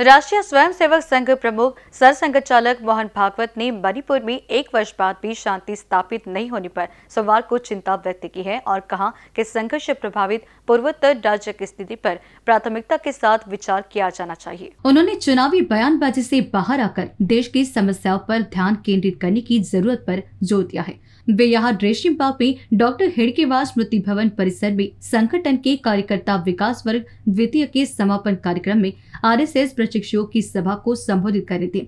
राष्ट्रीय स्वयंसेवक संघ प्रमुख संघ चालक मोहन भागवत ने मणिपुर में एक वर्ष बाद भी शांति स्थापित नहीं होने पर सोमवार को चिंता व्यक्त की है और कहा कि संघर्ष प्रभावित पूर्वोत्तर राज्य की स्थिति पर प्राथमिकता के साथ विचार किया जाना चाहिए उन्होंने चुनावी बयानबाजी से बाहर आकर देश की समस्याओं पर ध्यान केंद्रित करने की जरूरत पर जोर दिया है वे यहाँ बाग में डॉक्टर हिड़केवा स्मृति भवन परिसर में संगठन के कार्यकर्ता विकास वर्ग द्वितीय के समापन कार्यक्रम में एस प्रशिक्षुओं की सभा को संबोधित कर रहे थे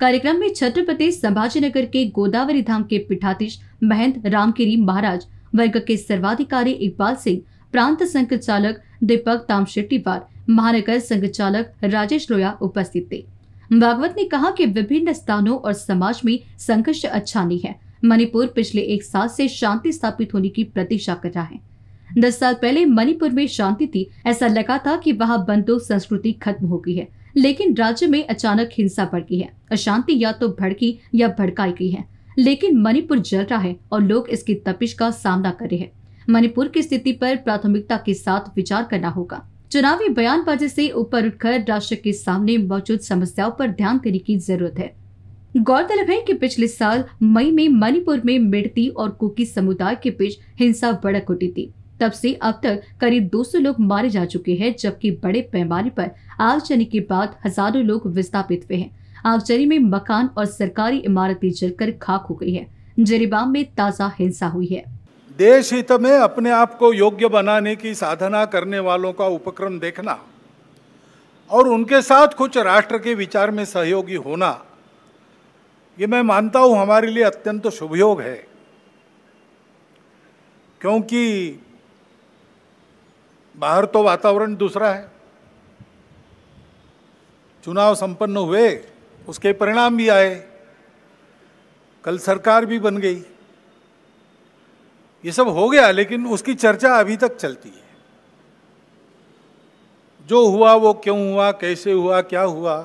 कार्यक्रम में छत्रपति संभाजीनगर के गोदावरी धाम के पीठाधीश महंत रामकिरी महाराज वर्ग के सर्वाधिकारी इकबाल सिंह प्रांत संघ चालक दीपक तामशेट्टीवार महानगर संघ चालक राजेश लोया उपस्थित थे भागवत ने कहा कि विभिन्न स्थानों और समाज में संघर्ष अच्छा नहीं है मणिपुर पिछले एक साल से शांति स्थापित होने की प्रतीक्षा कर रहा है दस साल पहले मणिपुर में शांति थी ऐसा लगा था कि वहाँ बंदूक संस्कृति खत्म हो गई है लेकिन राज्य में अचानक हिंसा बढ़ गई है अशांति या तो भड़की या भड़काई गई है लेकिन मणिपुर जल रहा है और लोग इसकी तपिश का सामना कर रहे हैं मणिपुर की स्थिति पर प्राथमिकता के साथ विचार करना होगा चुनावी बयानबाजी से ऊपर उठकर राष्ट्र के सामने मौजूद समस्याओं पर ध्यान देने की जरूरत है गौरतलब है कि पिछले साल मई में मणिपुर में मिड़ती और कुकी समुदाय के बीच हिंसा भड़क उठी थी तब से अब तक करीब 200 लोग मारे जा चुके हैं जबकि बड़े पैमाने पर आगजनी के बाद हजारों लोग विस्थापित हुए हैं आगजनी में मकान और सरकारी इमारतें जलकर खाक हो गई है जरीबाम में ताजा हिंसा हुई है देश हित में अपने आप को योग्य बनाने की साधना करने वालों का उपक्रम देखना और उनके साथ कुछ राष्ट्र के विचार में सहयोगी होना ये मैं मानता हूं हमारे लिए अत्यंत शुभ योग है क्योंकि बाहर तो वातावरण दूसरा है चुनाव संपन्न हुए उसके परिणाम भी आए कल सरकार भी बन गई ये सब हो गया लेकिन उसकी चर्चा अभी तक चलती है जो हुआ वो क्यों हुआ कैसे हुआ क्या हुआ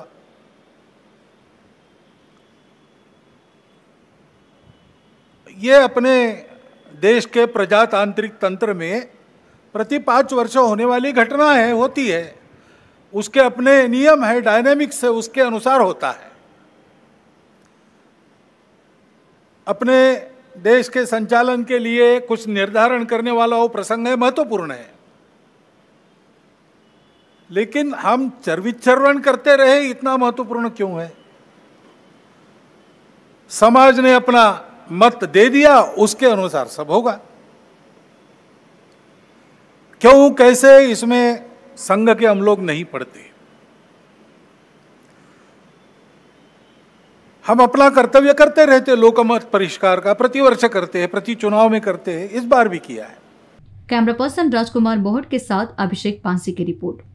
ये अपने देश के प्रजातांत्रिक तंत्र में प्रति पाँच वर्ष होने वाली घटना है होती है उसके अपने नियम है डायनेमिक्स है उसके अनुसार होता है अपने देश के संचालन के लिए कुछ निर्धारण करने वाला वो प्रसंग है महत्वपूर्ण है लेकिन हम चर्विचर्वण करते रहे इतना महत्वपूर्ण क्यों है समाज ने अपना मत दे दिया उसके अनुसार सब होगा क्यों कैसे इसमें संघ के हम लोग नहीं पढ़ते हम अपना कर्तव्य करते रहते लोकमत परिष्कार का प्रतिवर्ष करते हैं प्रति चुनाव में करते हैं इस बार भी किया है कैमरा पर्सन राजकुमार मोहट के साथ अभिषेक पांसी की रिपोर्ट